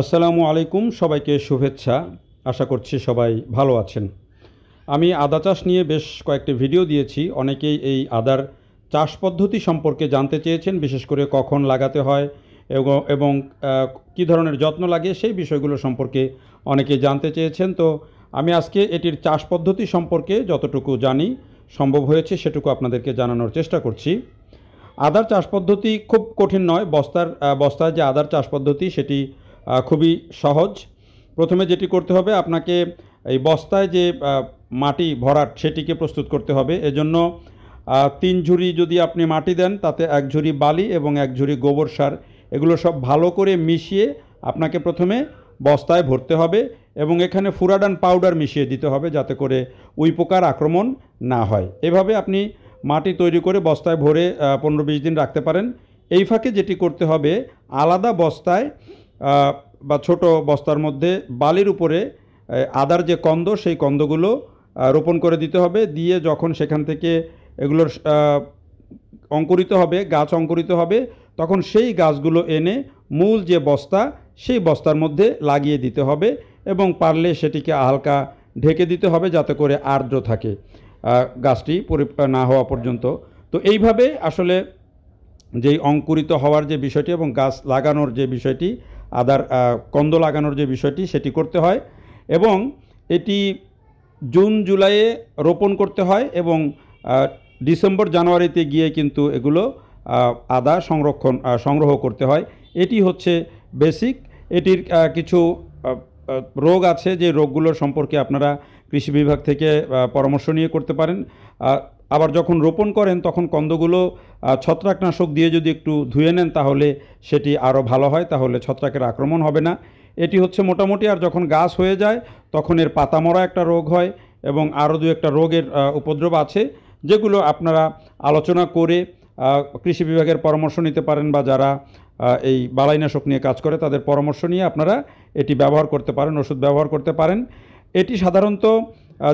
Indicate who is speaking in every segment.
Speaker 1: আসসালামু আলাইকুম সবাইকে শুভেচ্ছা আশা করছি সবাই ভালো আছেন আমি আদা চাষ নিয়ে বেশ কয়েকটি ভিডিও দিয়েছি অনেকেই এই আদার চাষ পদ্ধতি সম্পর্কে জানতে চেয়েছেন বিশেষ করে কখন লাগাতে হয় এবং কি ধরনের যত্ন লাগে সেই বিষয়গুলো সম্পর্কে অনেকে জানতে চেয়েছেন তো আমি আজকে এটির চাষ পদ্ধতি সম্পর্কে যতটুকু জানি সম্ভব হয়েছে সেটুকু আপনাদেরকে জানানোর চেষ্টা করছি আদার চাষ পদ্ধতি খুব কঠিন নয় বস্তার বস্তার যে আদার চাষ পদ্ধতি সেটি খুবই সহজ প্রথমে যেটি করতে হবে আপনাকে এই বস্তায় যে মাটি ভরাট সেটিকে প্রস্তুত করতে হবে এজন্য তিন ঝুড়ি যদি আপনি মাটি দেন তাতে এক ঝুড়ি বালি এবং এক ঝুড়ি গোবর সার এগুলো সব ভালো করে মিশিয়ে আপনাকে প্রথমে বস্তায় ভরতে হবে এবং এখানে ফুরাডান পাউডার মিশিয়ে দিতে হবে যাতে করে উই পোকার আক্রমণ না হয় এভাবে আপনি মাটি তৈরি করে বস্তায় ভরে পনেরো বিশ দিন রাখতে পারেন এই ফাঁকে যেটি করতে হবে আলাদা বস্তায় বা ছোট বস্তার মধ্যে বালির উপরে আদার যে কন্দ সেই কন্দগুলো রোপণ করে দিতে হবে দিয়ে যখন সেখান থেকে এগুলোর অঙ্কুরিত হবে গাছ অঙ্কুরিত হবে তখন সেই গাছগুলো এনে মূল যে বস্তা সেই বস্তার মধ্যে লাগিয়ে দিতে হবে এবং পারলে সেটিকে হালকা ঢেকে দিতে হবে যাতে করে আর্দ্র থাকে গাছটি না হওয়া পর্যন্ত তো এইভাবে আসলে যেই অঙ্কুরিত হওয়ার যে বিষয়টি এবং গাছ লাগানোর যে বিষয়টি আদার কন্দ লাগানোর যে বিষয়টি সেটি করতে হয় এবং এটি জুন জুলাইয়ে রোপণ করতে হয় এবং ডিসেম্বর জানুয়ারিতে গিয়ে কিন্তু এগুলো আদা সংরক্ষণ সংগ্রহ করতে হয় এটি হচ্ছে বেসিক এটির কিছু রোগ আছে যে রোগগুলো সম্পর্কে আপনারা কৃষি বিভাগ থেকে পরামর্শ নিয়ে করতে পারেন আবার যখন রোপণ করেন তখন কন্দগুলো ছত্রাকনাশক দিয়ে যদি একটু ধুয়ে নেন তাহলে সেটি আরও ভালো হয় তাহলে ছত্রাকের আক্রমণ হবে না এটি হচ্ছে মোটামুটি আর যখন গাছ হয়ে যায় তখন এর পাতামরা একটা রোগ হয় এবং আরও দু একটা রোগের উপদ্রব আছে যেগুলো আপনারা আলোচনা করে কৃষি বিভাগের পরামর্শ নিতে পারেন বা যারা এই বালাইনাশক নিয়ে কাজ করে তাদের পরামর্শ নিয়ে আপনারা এটি ব্যবহার করতে পারেন ওষুধ ব্যবহার করতে পারেন এটি সাধারণত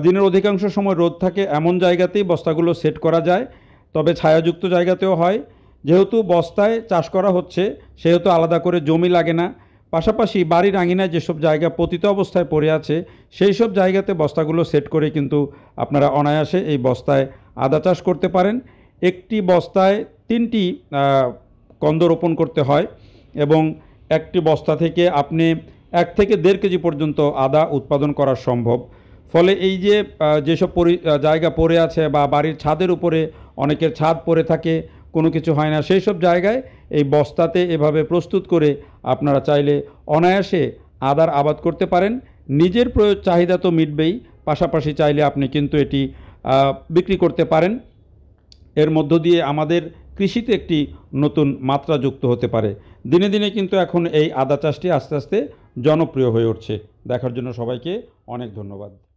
Speaker 1: দিনের অধিকাংশ সময় রোদ থাকে এমন জায়গাতেই বস্তাগুলো সেট করা যায় তবে ছায়াযুক্ত জায়গাতেও হয় যেহেতু বস্তায় চাষ করা হচ্ছে সেহেতু আলাদা করে জমি লাগে না পাশাপাশি বাড়ির আঙিনায় যেসব জায়গা পতিত অবস্থায় পড়ে আছে সেই সব জায়গাতে বস্তাগুলো সেট করে কিন্তু আপনারা অনায়াসে এই বস্তায় আদা চাষ করতে পারেন একটি বস্তায় তিনটি কন্দ রোপণ করতে হয় এবং একটি বস্তা থেকে আপনি এক থেকে দেড় কেজি পর্যন্ত আদা উৎপাদন করা সম্ভব ফলে এই যে যেসব পরি জায়গা পড়ে আছে বা বাড়ির ছাদের উপরে অনেকের ছাদ পড়ে থাকে কোনো কিছু হয় না সেই সব জায়গায় এই বস্তাতে এভাবে প্রস্তুত করে আপনারা চাইলে অনায়াসে আদার আবাদ করতে পারেন নিজের প্রয়োগ চাহিদা তো মিটবেই পাশাপাশি চাইলে আপনি কিন্তু এটি বিক্রি করতে পারেন এর মধ্য দিয়ে আমাদের কৃষিতে একটি নতুন মাত্রা যুক্ত হতে পারে দিনে দিনে কিন্তু এখন এই আদা চাষটি আস্তে আস্তে জনপ্রিয় হয়ে উঠছে দেখার জন্য সবাইকে অনেক ধন্যবাদ